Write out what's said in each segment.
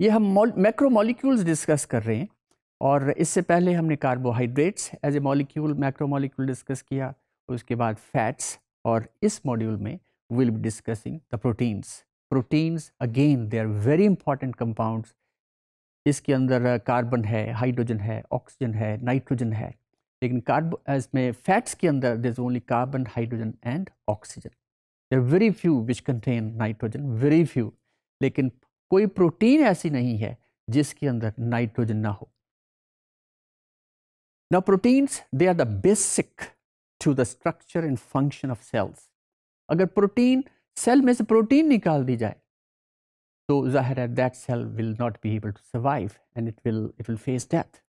ये हम macro molecules discuss कर रहे हैं और इससे पहले हमने carbohydrates as a molecule macro molecule discuss किया उसके बाद फैट्स और इस मॉड्यूल में will be discussing the proteins proteins again they are very important compounds इसके अंदर कार्बन uh, है हाइड्रोजन है ऑक्सीजन है नाइट्रोजन है लेकिन कार्बो uh, इसमें फैट्स के अंदर there is only carbon hydrogen and oxygen there are very few which contain nitrogen very few लेकिन कोई प्रोटीन ऐसी नहीं है जिसके अंदर नाइट्रोजन ना हो ना proteins they are the basic to the structure and function of cells अगर प्रोटीन सेल में से प्रोटीन निकाल दी जाए तो जाहिर है that cell will not be able to survive and it will it will face death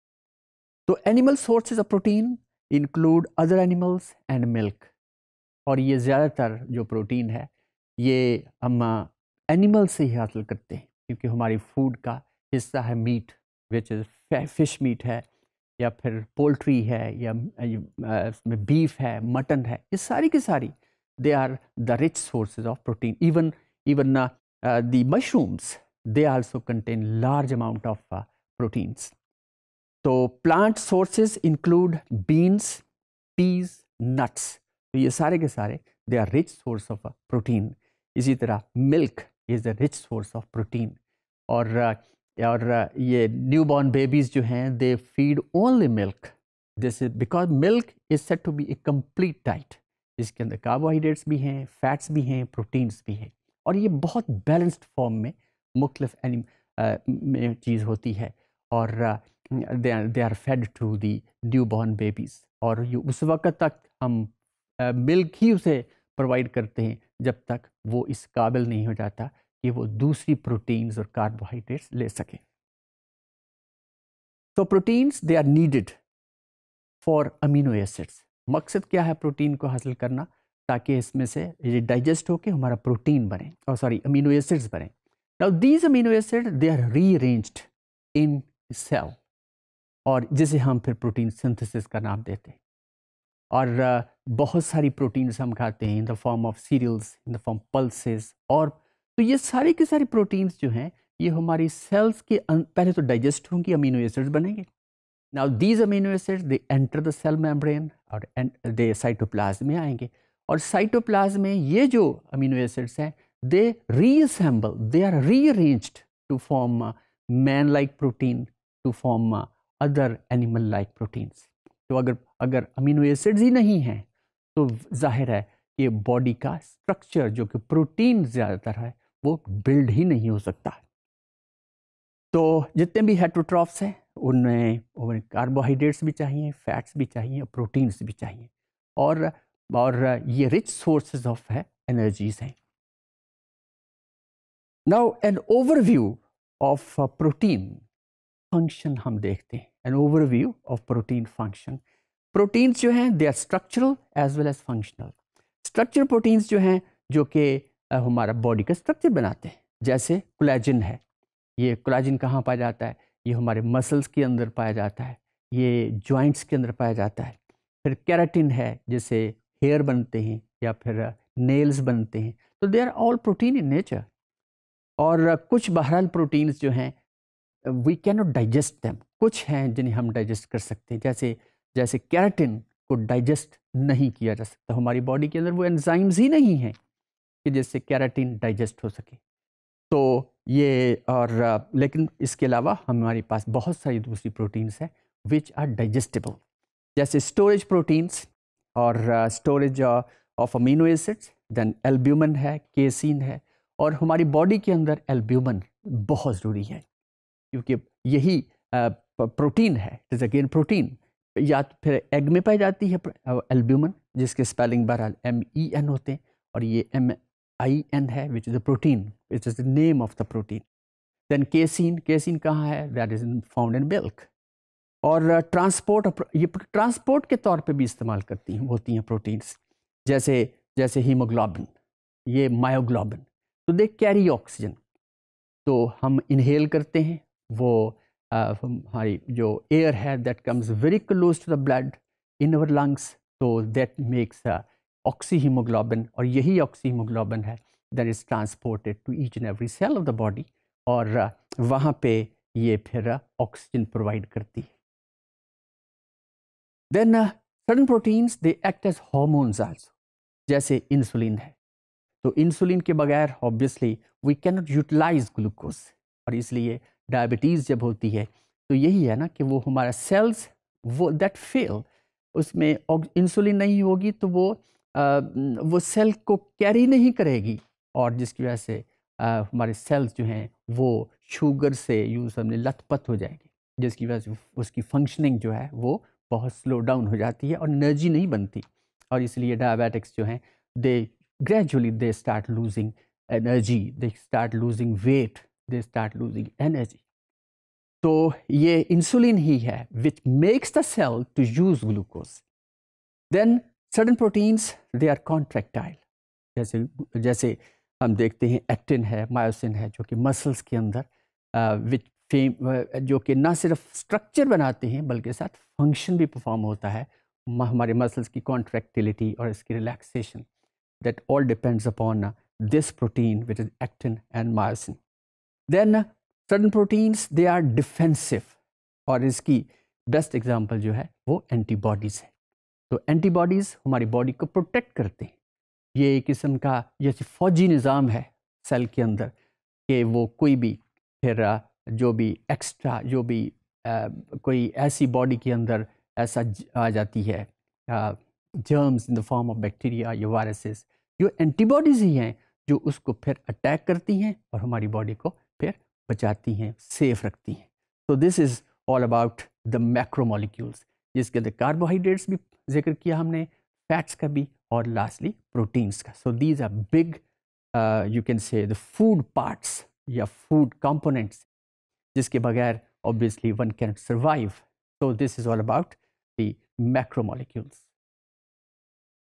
तो animal sources of protein include other animals and milk और ये ज़्यादातर जो प्रोटीन है ये हम एनिमल से ही हासिल करते हैं क्योंकि हमारी फूड का हिस्सा है meat which is fish meat है या फिर पोल्ट्री है या बीफ है मटन है ये सारी की सारी they are the rich sources of protein even even the mushrooms they also contain large amount of proteins तो plant sources include beans peas nuts तो ये सारे के सारे they are rich source of protein इसी तरह milk is a rich source of protein और uh, और uh, ये न्यू बॉर्न बेबीज़ जो हैं they feed only milk this is because milk is set to be a complete diet जिसके अंदर carbohydrates भी हैं फैट्स भी हैं प्रोटीन्स भी हैं और ये बहुत बैलेंस्ड फॉर्म में मुख्तफ एनिम uh, चीज़ होती है और they are fed to the newborn babies और उस वक्त तक हम मिल्क ही उसे प्रोवाइड करते हैं जब तक वो इस काबिल नहीं हो जाता कि वो दूसरी प्रोटीन्स और कार्बोहाइड्रेट्स ले सकें तो proteins they are needed for amino acids मकसद क्या है प्रोटीन को हासिल करना ताकि इसमें से ये डाइजेस्ट होकर हमारा प्रोटीन बने और सॉरी अमीनो एसिड्स बने now these amino acid they are rearranged in cell और जिसे हम फिर प्रोटीन सिंथेसिस का नाम देते हैं और बहुत सारी प्रोटीन्स हम खाते हैं in the form of cereals in the form pulses और तो ये सारे के सारे प्रोटीन्स जो हैं ये हमारी सेल्स के अं, पहले तो डाइजेस्ट होंगी अमीनो एसिड्स बनेंगे now these amino acids they enter the cell membrane और दे साइटोप्लाज्मे में आएंगे और साइटोप्लाज्मे में ये जो अमीनो एसिड्स हैं they reassemble they are rearranged to form man like protein to form other animal like proteins तो अगर अगर अमीनो एसिड्स ही नहीं हैं तो जाहिर है कि बॉडी का स्ट्रक्चर जो कि प्रोटीन ज़्यादातर है वो बिल्ड ही नहीं हो सकता तो जितने भी हेट्रोट्रॉफ्स हैं उनमें उन्हें कार्बोहाइड्रेट्स भी चाहिए फैट्स भी चाहिए प्रोटीन्स भी चाहिए और और ये रिच सोर्सेज ऑफ है एनर्जीज हैं now an overview of protein function हम देखते हैं an overview of protein function proteins जो हैं they are structural as well as functional structure proteins जो हैं जो कि हमारा बॉडी का स्ट्रक्चर बनाते हैं जैसे कोलेजन है ये कोलेजन कहाँ पाया जाता है ये हमारे मसल्स के अंदर पाया जाता है ये जॉइंट्स के अंदर पाया जाता है फिर कैराटिन है जैसे हेयर बनते हैं या फिर नेल्स बनते हैं तो they are all protein in nature और कुछ बहरहाल प्रोटीन्स जो हैं we can not digest them कुछ हैं जिन्हें हम डाइजेस्ट कर सकते हैं जैसे जैसे कैरेटिन को डाइजेस्ट नहीं किया जा सकता तो हमारी बॉडी के अंदर वो एंजाइम्स ही नहीं हैं कि जिससे कैरेटिन डाइजेस्ट हो सके तो ये और लेकिन इसके अलावा हमारे पास बहुत सारी दूसरी प्रोटीन्स हैं विच आर डाइजेस्टेबल जैसे स्टोरेज प्रोटीन्स और storage of amino acids then albumin है केसिन है और हमारी बॉडी के अंदर एल्ब्यूमन बहुत ज़रूरी है क्योंकि यही प्रोटीन है इट इज़ अगेन प्रोटीन या तो फिर एग में पाई जाती है एल्ब्यूमन जिसके स्पेलिंग बहरहाल एम ई एन होते हैं और ये एम आई एन है which is the protein which is the name of the protein then casein casein कहाँ है that is found in milk और ट्रांसपोर्ट uh, ये ट्रांसपोर्ट के तौर पे भी इस्तेमाल करती हैं होती हैं प्रोटीन्स जैसे जैसे हीमोग्लोबिन ये मायोग्लोबिन तो दे कैरी ऑक्सीजन तो हम इनहेल करते हैं वो हमारी जो एयर है that comes very close to the blood in our lungs तो दैट मेक्स ऑक्सी हीमोग्लोबिन और यही ऑक्सी हीमोग्लोबिन है that is transported to each and every cell of the body और वहाँ पे ये फिर ऑक्सीजन uh, प्रोवाइड करती है then sudden proteins they act as hormones also जैसे इंसुलिन है तो इंसुलिन के बगैर obviously we cannot utilise glucose और इसलिए डायबिटीज़ जब होती है तो यही है ना कि वो हमारा सेल्स वो दैट फेल उसमें इंसुलिन नहीं होगी तो वो आ, वो सेल को कैरी नहीं करेगी और जिसकी वजह से हमारे सेल्स जो हैं वो शुगर से यूँ समझे लथपथ हो जाएगी जिसकी वजह से उसकी फंक्शनिंग जो है वो बहुत स्लो डाउन हो जाती है और एनर्जी नहीं बनती और इसलिए डायबिटिक्स जो हैं they gradually they start losing energy they start losing weight they start losing energy तो ये इंसुलिन ही है which makes the cell to use glucose then sudden proteins they are contractile जैसे जैसे हम देखते हैं एक्टिन है मायोसिन है जो कि मसल्स के अंदर विच फेम जो कि ना सिर्फ स्ट्रक्चर बनाते हैं बल्कि साथ फंक्शन भी परफॉर्म होता है हमारे मसल्स की कॉन्ट्रैक्टिलिटी और इसकी relaxation that all depends upon this protein which is actin and myosin then sudden proteins they are defensive और इसकी बेस्ट एग्ज़ाम्पल जो है वो एंटीबॉडीज़ है तो एंटीबॉडीज़ हमारी बॉडी को प्रोटेक्ट करते हैं ये एक किस्म का ये फौजी निज़ाम है सेल के अंदर कि वो कोई भी फिर जो भी एक्स्ट्रा जो भी आ, कोई ऐसी बॉडी के अंदर ऐसा आ जाती है germs in the form of bacteria या वायरसेस जो एंटीबॉडीज़ ही हैं जो उसको फिर अटैक करती हैं और हमारी बॉडी को फिर बचाती हैं सेफ रखती हैं तो this is all about the macro जिसके अंदर कार्बोहाइड्रेट्स भी जिक्र किया हमने फैट्स का भी और लास्टली प्रोटीन्स का so these are big you can say the food parts या फूड कंपोनेंट्स जिसके बगैर obviously one can survive so this is all about the macro molecules